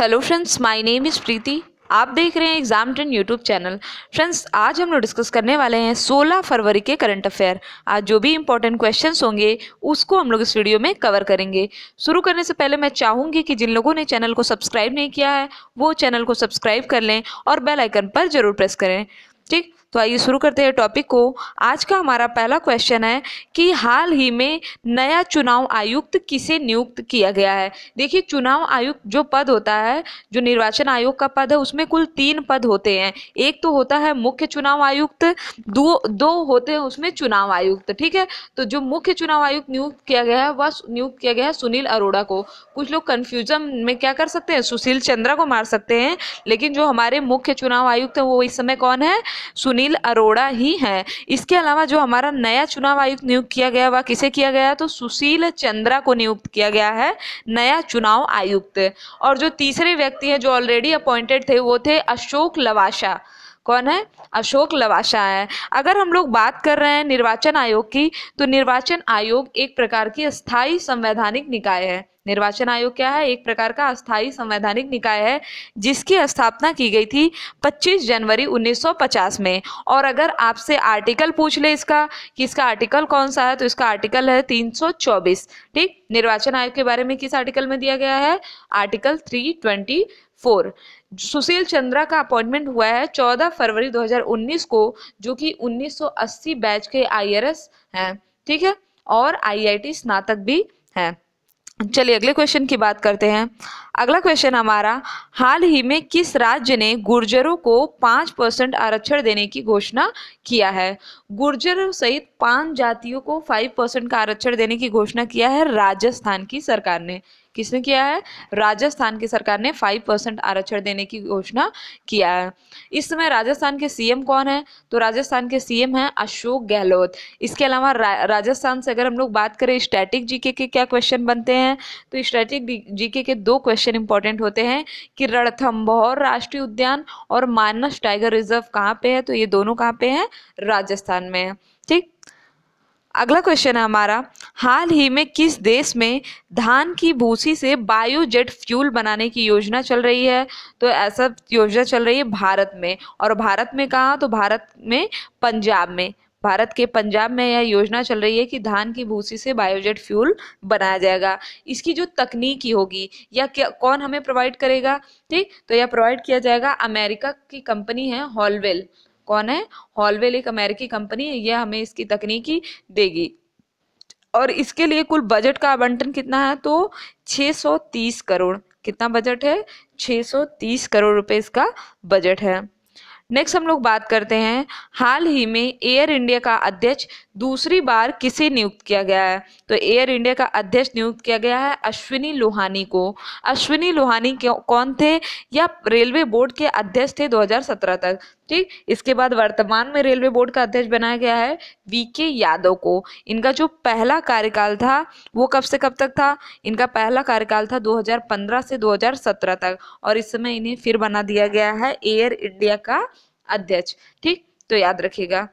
hello friends my name is Preeti आप देख रहे हैं exam trend YouTube channel friends आज हम लोग डिस्कस करने वाले हैं 16 फरवरी के करंट अफेयर आज जो भी इंपॉर्टेंट क्वेश्चंस होंगे उसको हम लोग इस वीडियो में कवर करेंगे शुरू करने से पहले मैं चाहूँगी कि जिन लोगों ने चैनल को सब्सक्राइब नहीं किया है वो चैनल को सब्सक्राइब कर लें और बेलाइकन पर ज़रूर प्रेस करें ठीक तो आइए शुरू करते हैं टॉपिक को आज का हमारा पहला क्वेश्चन है कि हाल ही में नया चुनाव आयुक्त किसे नियुक्त किया गया है देखिए चुनाव आयुक्त जो पद होता है जो निर्वाचन आयोग का पद है उसमें कुल तीन पद होते हैं एक तो होता है मुख्य चुनाव आयुक्त दो दो होते हैं उसमें चुनाव आयुक्त ठीक है तो जो मुख्य चुनाव आयुक्त नियुक्त किया गया है वह नियुक्त किया गया है सुनील अरोड़ा को कुछ लोग कन्फ्यूजन में क्या कर सकते हैं सुशील चंद्रा को मार सकते हैं लेकिन जो हमारे मुख्य चुनाव आयुक्त हैं वो इस समय कौन है सुनील अरोड़ा ही है इसके अलावा जो हमारा नया चुनाव आयुक्त नियुक्त किया गया वह किसे किया गया तो सुशील चंद्रा को नियुक्त किया गया है नया चुनाव आयुक्त और जो तीसरे व्यक्ति हैं जो ऑलरेडी अपॉइंटेड थे वो थे अशोक लवाशा कौन है अशोक लवाशा है अगर हम लोग बात कर रहे हैं निर्वाचन आयोग की तो निर्वाचन आयोग एक प्रकार की स्थायी संवैधानिक निकाय है निर्वाचन आयोग क्या है एक प्रकार का अस्थायी संवैधानिक निकाय है जिसकी स्थापना की गई थी 25 जनवरी 1950 में और अगर आपसे आर्टिकल पूछ ले इसका कि इसका आर्टिकल कौन सा है तो इसका आर्टिकल है 324 ठीक निर्वाचन आयोग के बारे में किस आर्टिकल में दिया गया है आर्टिकल 324 सुशील चंद्रा का अपॉइंटमेंट हुआ है 14 फरवरी 2019 को जो कि 1980 बैच के आईआरएस हैं ठीक है और आईआईटी स्नातक भी हैं चलिए अगले क्वेश्चन की बात करते हैं अगला क्वेश्चन हमारा हाल ही में किस राज्य ने गुर्जरों को पाँच परसेंट आरक्षण देने की घोषणा किया है गुर्जर सहित पांच जातियों को फाइव परसेंट का आरक्षण देने की घोषणा किया है राजस्थान की सरकार ने किसने किया है राजस्थान की सरकार ने फाइव परसेंट आरक्षण देने की घोषणा किया है इस समय राजस्थान के सीएम कौन है तो राजस्थान के सीएम हैं अशोक गहलोत इसके अलावा रा, राजस्थान से अगर हम लोग बात करें स्टैटिक जीके के क्या क्वेश्चन बनते हैं तो स्टैटिक जीके के दो क्वेश्चन इंपॉर्टेंट होते हैं कि रणथम्भौर राष्ट्रीय उद्यान और मानस टाइगर रिजर्व कहाँ पे है तो ये दोनों कहाँ पे हैं राजस्थान में है अगला क्वेश्चन है हमारा हाल ही में किस देश में धान की भूसी से बायोजेट फ्यूल बनाने की योजना चल रही है तो ऐसा योजना चल रही है भारत में और भारत में कहाँ तो भारत में पंजाब में भारत के पंजाब में यह योजना चल रही है कि धान की भूसी से बायोजेट फ्यूल बनाया जाएगा इसकी जो तकनीकी होगी या क्या कौन हमें प्रोवाइड करेगा ठीक तो यह प्रोवाइड किया जाएगा अमेरिका की कंपनी है हॉलवेल कौन है हॉलवेल एक अमेरिकी कंपनी है यह हमें इसकी तकनीकी देगी और इसके लिए कुल बजट का आवंटन कितना है तो 630 करोड़ कितना बजट है 630 करोड़ रुपए इसका बजट है नेक्स्ट हम लोग बात करते हैं हाल ही में एयर इंडिया का अध्यक्ष दूसरी बार किसे नियुक्त किया गया है तो एयर इंडिया का अध्यक्ष नियुक्त किया गया है अश्विनी लोहानी को अश्विनी लोहानी कौन थे या रेलवे बोर्ड के अध्यक्ष थे 2017 तक ठीक इसके बाद वर्तमान में रेलवे बोर्ड का अध्यक्ष बनाया गया है वी के यादव को इनका जो पहला कार्यकाल था वो कब से कब तक था इनका पहला कार्यकाल था 2015 से 2017 तक और इस समय इन्हें फिर बना दिया गया है एयर इंडिया का अध्यक्ष ठीक तो याद रखिएगा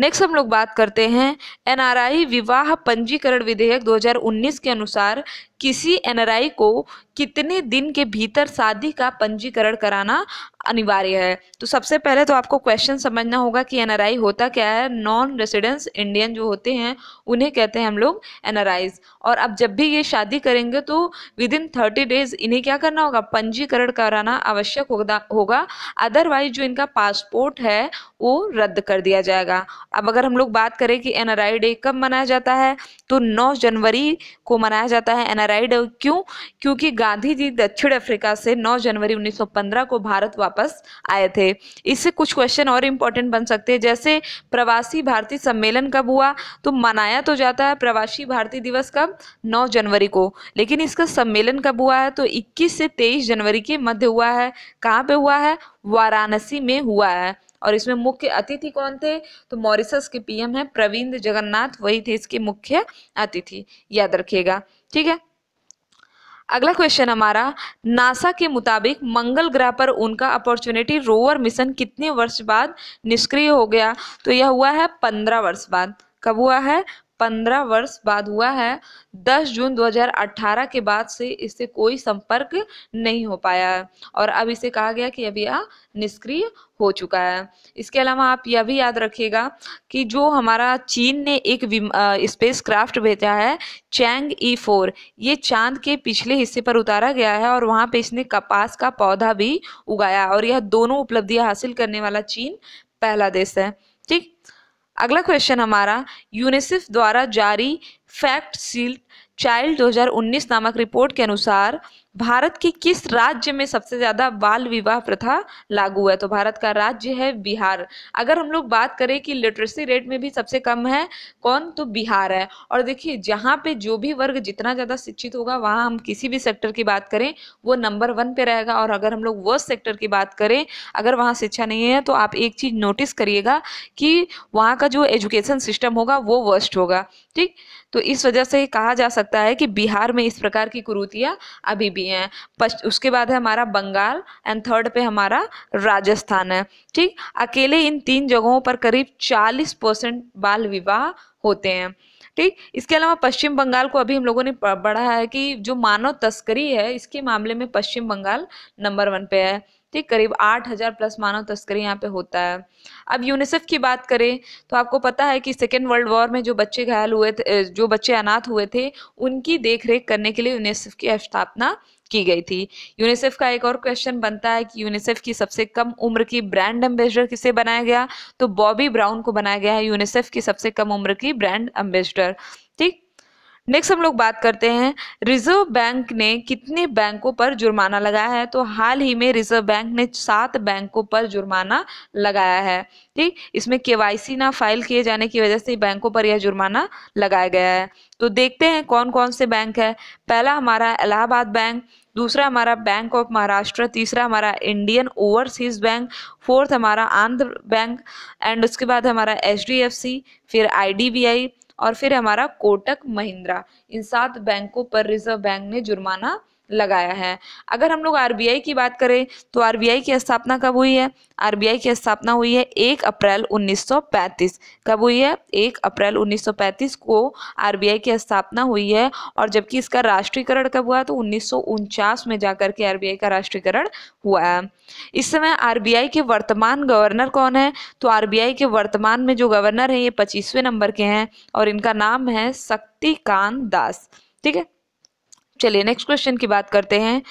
नेक्स्ट हम लोग बात करते हैं एनआरआई विवाह पंजीकरण विधेयक 2019 के अनुसार किसी एनआरआई को कितने दिन के भीतर शादी का पंजीकरण कराना अनिवार्य है तो सबसे पहले तो आपको क्वेश्चन समझना होगा कि एनआरआई होता क्या है नॉन रेसिडेंस इंडियन जो होते हैं उन्हें कहते हैं हम लोग एनआरआईज और अब जब भी ये शादी करेंगे तो विद इन थर्टी डेज इन्हें क्या करना होगा पंजीकरण कराना आवश्यक होगा होगा अदरवाइज जो इनका पासपोर्ट है वो रद्द कर दिया जाएगा अब अगर हम लोग बात करें कि एन डे कब मनाया जाता है तो नौ जनवरी को मनाया जाता है एन अराइड क्यों क्योंकि गांधी जी दक्षिण अफ्रीका से 9 जनवरी 1915 को भारत वापस आए थे इससे कुछ क्वेश्चन और इम्पोर्टेंट बन सकते हैं जैसे प्रवासी भारतीय सम्मेलन कब हुआ तो मनाया तो जाता है प्रवासी भारतीय दिवस कब 9 जनवरी को लेकिन इसका सम्मेलन कब हुआ है तो 21 से 23 जनवरी के मध्य हुआ है कहाँ पे हुआ है वाराणसी में हुआ है और इसमें मुख्य अतिथि कौन थे तो मॉरिसस के पीएम हैं प्रवीण जगन्नाथ वही थे इसके मुख्य अतिथि याद रखिएगा ठीक है अगला क्वेश्चन हमारा नासा के मुताबिक मंगल ग्रह पर उनका अपॉर्चुनिटी रोवर मिशन कितने वर्ष बाद निष्क्रिय हो गया तो यह हुआ है पंद्रह वर्ष बाद कब हुआ है पंद्रह वर्ष बाद हुआ है दस जून 2018 के बाद से इससे कोई संपर्क नहीं हो पाया है और अब इसे कहा गया कि अभी यह निष्क्रिय हो चुका है इसके अलावा आप यह भी याद रखिएगा कि जो हमारा चीन ने एक स्पेस क्राफ्ट भेजा है चैंग ई फोर ये चांद के पिछले हिस्से पर उतारा गया है और वहाँ पे इसने कपास का पौधा भी उगाया और यह दोनों उपलब्धियाँ हासिल करने वाला चीन पहला देश है ठीक अगला क्वेश्चन हमारा यूनिसेफ द्वारा जारी फैक्ट सील्ड चाइल्ड 2019 नामक रिपोर्ट के अनुसार भारत के किस राज्य में सबसे ज़्यादा बाल विवाह प्रथा लागू है तो भारत का राज्य है बिहार अगर हम लोग बात करें कि लिटरेसी रेट में भी सबसे कम है कौन तो बिहार है और देखिए जहाँ पे जो भी वर्ग जितना ज़्यादा शिक्षित होगा वहाँ हम किसी भी सेक्टर की बात करें वो नंबर वन पे रहेगा और अगर हम लोग वर्स्ट सेक्टर की बात करें अगर वहाँ शिक्षा नहीं है तो आप एक चीज़ नोटिस करिएगा कि वहाँ का जो एजुकेशन सिस्टम होगा वो वर्स्ट होगा ठीक तो इस वजह से कहा जा सकता है कि बिहार में इस प्रकार की कुरूतियाँ अभी भी होती हैं उसके बाद है हमारा बंगाल एंड थर्ड पे हमारा राजस्थान है ठीक अकेले इन तीन जगहों पर करीब 40 परसेंट बाल विवाह होते हैं ठीक इसके अलावा पश्चिम बंगाल को अभी हम लोगों ने पढ़ा है कि जो मानव तस्करी है इसके मामले में पश्चिम बंगाल नंबर वन पे है ठीक करीब आठ हजार प्लस मानव तस्करी यहाँ पे होता है अब यूनिसेफ की बात करें तो आपको पता है कि सेकेंड वर्ल्ड वॉर में जो बच्चे घायल हुए थे जो बच्चे अनाथ हुए थे उनकी देखरेख करने के लिए यूनिसेफ की स्थापना की गई थी यूनिसेफ का एक और क्वेश्चन बनता है कि यूनिसेफ की सबसे कम उम्र की ब्रांड एम्बेसडर किसे बनाया गया तो बॉबी ब्राउन को बनाया गया है यूनिसेफ की सबसे कम उम्र की ब्रांड एम्बेसडर नेक्स्ट हम लोग बात करते हैं रिजर्व बैंक ने कितने बैंकों पर जुर्माना लगाया है तो हाल ही में रिजर्व बैंक ने सात बैंकों पर जुर्माना लगाया है ठीक इसमें केवाईसी ना फाइल किए जाने की वजह से बैंकों पर यह जुर्माना लगाया गया है तो देखते हैं कौन कौन से बैंक है पहला हमारा इलाहाबाद बैंक दूसरा हमारा बैंक ऑफ महाराष्ट्र तीसरा हमारा इंडियन ओवरसीज बैंक फोर्थ हमारा आंध्र बैंक एंड उसके बाद हमारा एच फिर आई और फिर हमारा कोटक महिंद्रा इन सात बैंकों पर रिजर्व बैंक ने जुर्माना लगाया है अगर हम लोग आरबीआई की बात करें तो आरबीआई की स्थापना कब हुई है आरबीआई की स्थापना हुई है एक अप्रैल 1935 कब हुई है एक अप्रैल 1935 को आरबीआई की स्थापना हुई है और जबकि इसका राष्ट्रीयकरण कब हुआ तो उन्नीस में जाकर के आरबीआई का राष्ट्रीयकरण हुआ है इस समय आरबीआई के वर्तमान गवर्नर कौन है तो आर के वर्तमान में जो गवर्नर है ये पच्चीसवें नंबर के हैं और इनका नाम है शक्तिकांत दास ठीक है चलिए नेक्स्ट क्वेश्चन की बात करते हैं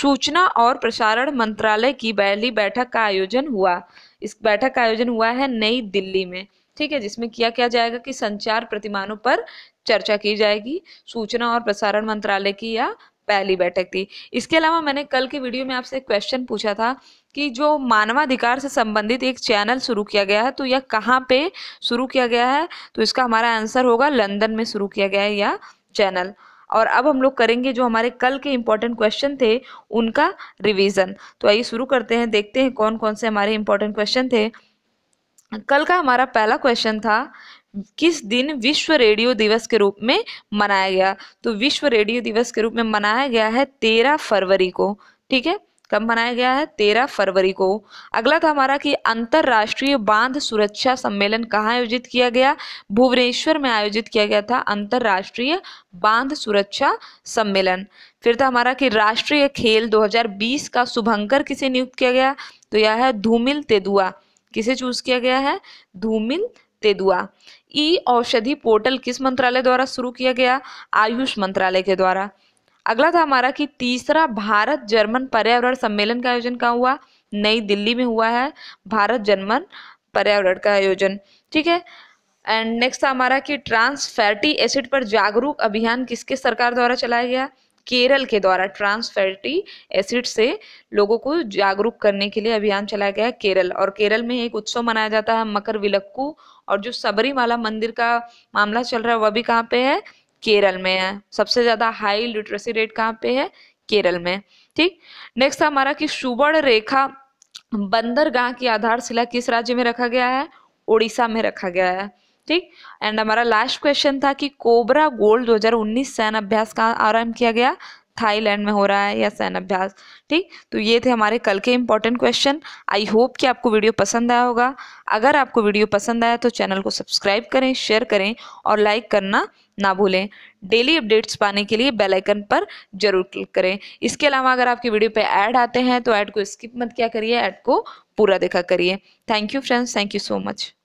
सूचना और प्रसारण मंत्रालय की पहली बैठक का आयोजन हुआ इस बैठक का आयोजन हुआ है नई दिल्ली में ठीक है जिसमें किया क्या जाएगा कि संचार प्रतिमानों पर चर्चा की जाएगी सूचना और प्रसारण मंत्रालय की यह पहली बैठक थी इसके अलावा मैंने कल की वीडियो में आपसे क्वेश्चन पूछा था कि जो मानवाधिकार से संबंधित एक चैनल शुरू किया गया है तो यह कहाँ पे शुरू किया गया है तो इसका हमारा आंसर होगा लंदन में शुरू किया गया है यह चैनल और अब हम लोग करेंगे जो हमारे कल के इंपॉर्टेंट क्वेश्चन थे उनका रिवीजन तो आइए शुरू करते हैं देखते हैं कौन कौन से हमारे इंपॉर्टेंट क्वेश्चन थे कल का हमारा पहला क्वेश्चन था किस दिन विश्व रेडियो दिवस के रूप में मनाया गया तो विश्व रेडियो दिवस के रूप में मनाया गया है तेरह फरवरी को ठीक है कब मनाया गया है तेरह फरवरी को अगला था हमारा कि अंतर्राष्ट्रीय बांध सुरक्षा सम्मेलन कहाँ आयोजित किया गया भुवनेश्वर में आयोजित किया गया था अंतर्राष्ट्रीय बांध सुरक्षा सम्मेलन फिर था हमारा कि राष्ट्रीय खेल 2020 का शुभंकर किसे नियुक्त किया गया तो यह है धूमिल तेदुआ किसे चूज किया गया है धूमिल तेदुआ ई औषधि पोर्टल किस मंत्रालय द्वारा शुरू किया गया आयुष मंत्रालय के द्वारा अगला था हमारा कि तीसरा भारत जर्मन पर्यावरण सम्मेलन का आयोजन कहाँ हुआ नई दिल्ली में हुआ है भारत जर्मन पर्यावरण का आयोजन ठीक है एंड नेक्स्ट था हमारा कि ट्रांस फैटी एसिड पर जागरूक अभियान किसके सरकार द्वारा चलाया गया केरल के द्वारा ट्रांस फैटी एसिड से लोगों को जागरूक करने के लिए अभियान चलाया गया है केरल और केरल में एक उत्सव मनाया जाता है मकर विलक्कू और जो सबरीमाला मंदिर का मामला चल रहा है वह भी कहाँ पे है केरल में है सबसे ज़्यादा हाई लिटरेसी रेट कहाँ पे है केरल में ठीक नेक्स्ट हमारा कि सुवर्ण रेखा बंदरगाह की आधारशिला किस राज्य में रखा गया है उड़ीसा में रखा गया है ठीक एंड हमारा लास्ट क्वेश्चन था कि कोबरा गोल्ड 2019 सैन अभ्यास का आरंभ किया गया थाईलैंड में हो रहा है या सैन्य अभ्यास ठीक तो ये थे हमारे कल के इंपॉर्टेंट क्वेश्चन आई होप कि आपको वीडियो पसंद आया होगा अगर आपको वीडियो पसंद आया तो चैनल को सब्सक्राइब करें शेयर करें और लाइक करना ना भूलें डेली अपडेट्स पाने के लिए बेल आइकन पर जरूर क्लिक करें इसके अलावा अगर आपकी वीडियो पे ऐड आते हैं तो ऐड को स्किप मत क्या करिए ऐड को पूरा देखा करिए thank you friends thank you so much